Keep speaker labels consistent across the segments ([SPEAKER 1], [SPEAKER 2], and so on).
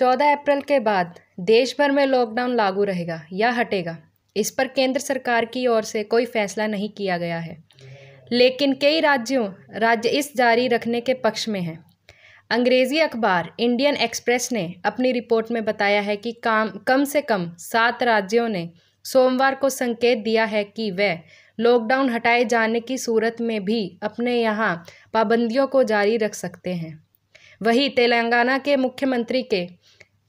[SPEAKER 1] चौदह अप्रैल के बाद देश भर में लॉकडाउन लागू रहेगा या हटेगा इस पर केंद्र सरकार की ओर से कोई फैसला नहीं किया गया है लेकिन कई राज्यों राज्य इस जारी रखने के पक्ष में हैं अंग्रेजी अखबार इंडियन एक्सप्रेस ने अपनी रिपोर्ट में बताया है कि काम कम से कम सात राज्यों ने सोमवार को संकेत दिया है कि वह लॉकडाउन हटाए जाने की सूरत में भी अपने यहाँ पाबंदियों को जारी रख सकते हैं वहीं तेलंगाना के मुख्यमंत्री के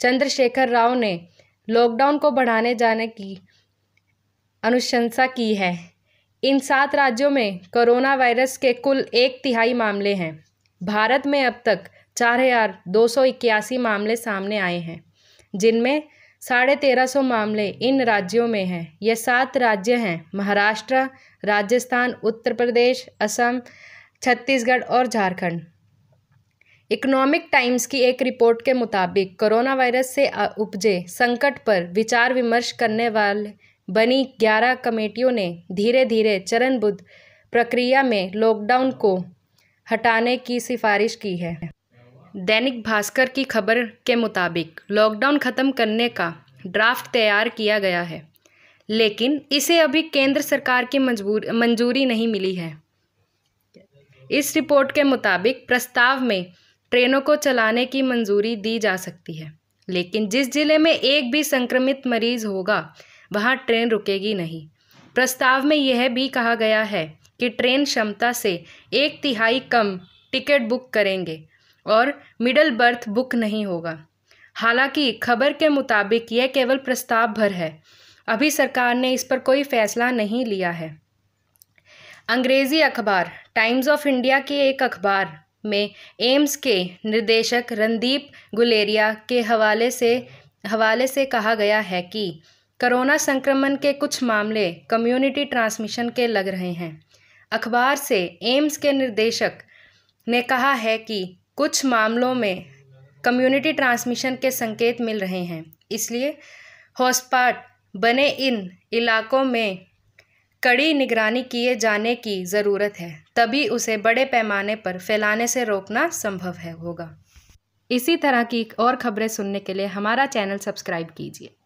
[SPEAKER 1] चंद्रशेखर राव ने लॉकडाउन को बढ़ाने जाने की अनुशंसा की है इन सात राज्यों में कोरोना वायरस के कुल एक तिहाई मामले हैं भारत में अब तक चार हजार दो सौ इक्यासी मामले सामने आए हैं जिनमें साढ़े तेरह सौ मामले इन राज्यों में हैं ये सात राज्य हैं महाराष्ट्र राजस्थान उत्तर प्रदेश असम छत्तीसगढ़ और झारखंड इकोनॉमिक टाइम्स की एक रिपोर्ट के मुताबिक कोरोना वायरस से उपजे संकट पर विचार विमर्श करने वाले बनी ग्यारह कमेटियों ने धीरे धीरे चरणबद्ध प्रक्रिया में लॉकडाउन को हटाने की सिफारिश की है दैनिक भास्कर की खबर के मुताबिक लॉकडाउन ख़त्म करने का ड्राफ्ट तैयार किया गया है लेकिन इसे अभी केंद्र सरकार की मजबूर मंजूरी नहीं मिली है इस रिपोर्ट के मुताबिक प्रस्ताव में ट्रेनों को चलाने की मंजूरी दी जा सकती है लेकिन जिस जिले में एक भी संक्रमित मरीज होगा वहाँ ट्रेन रुकेगी नहीं प्रस्ताव में यह भी कहा गया है कि ट्रेन क्षमता से एक तिहाई कम टिकट बुक करेंगे और मिडल बर्थ बुक नहीं होगा हालांकि खबर के मुताबिक यह केवल प्रस्ताव भर है अभी सरकार ने इस पर कोई फैसला नहीं लिया है अंग्रेज़ी अखबार टाइम्स ऑफ इंडिया के एक अखबार में एम्स के निर्देशक रणदीप गुलेरिया के हवाले से हवाले से कहा गया है कि कोरोना संक्रमण के कुछ मामले कम्युनिटी ट्रांसमिशन के लग रहे हैं अखबार से एम्स के निर्देशक ने कहा है कि कुछ मामलों में कम्युनिटी ट्रांसमिशन के संकेत मिल रहे हैं इसलिए हॉस्पाट बने इन इलाकों में कड़ी निगरानी किए जाने की ज़रूरत है तभी उसे बड़े पैमाने पर फैलाने से रोकना संभव है होगा इसी तरह की और खबरें सुनने के लिए हमारा चैनल सब्सक्राइब कीजिए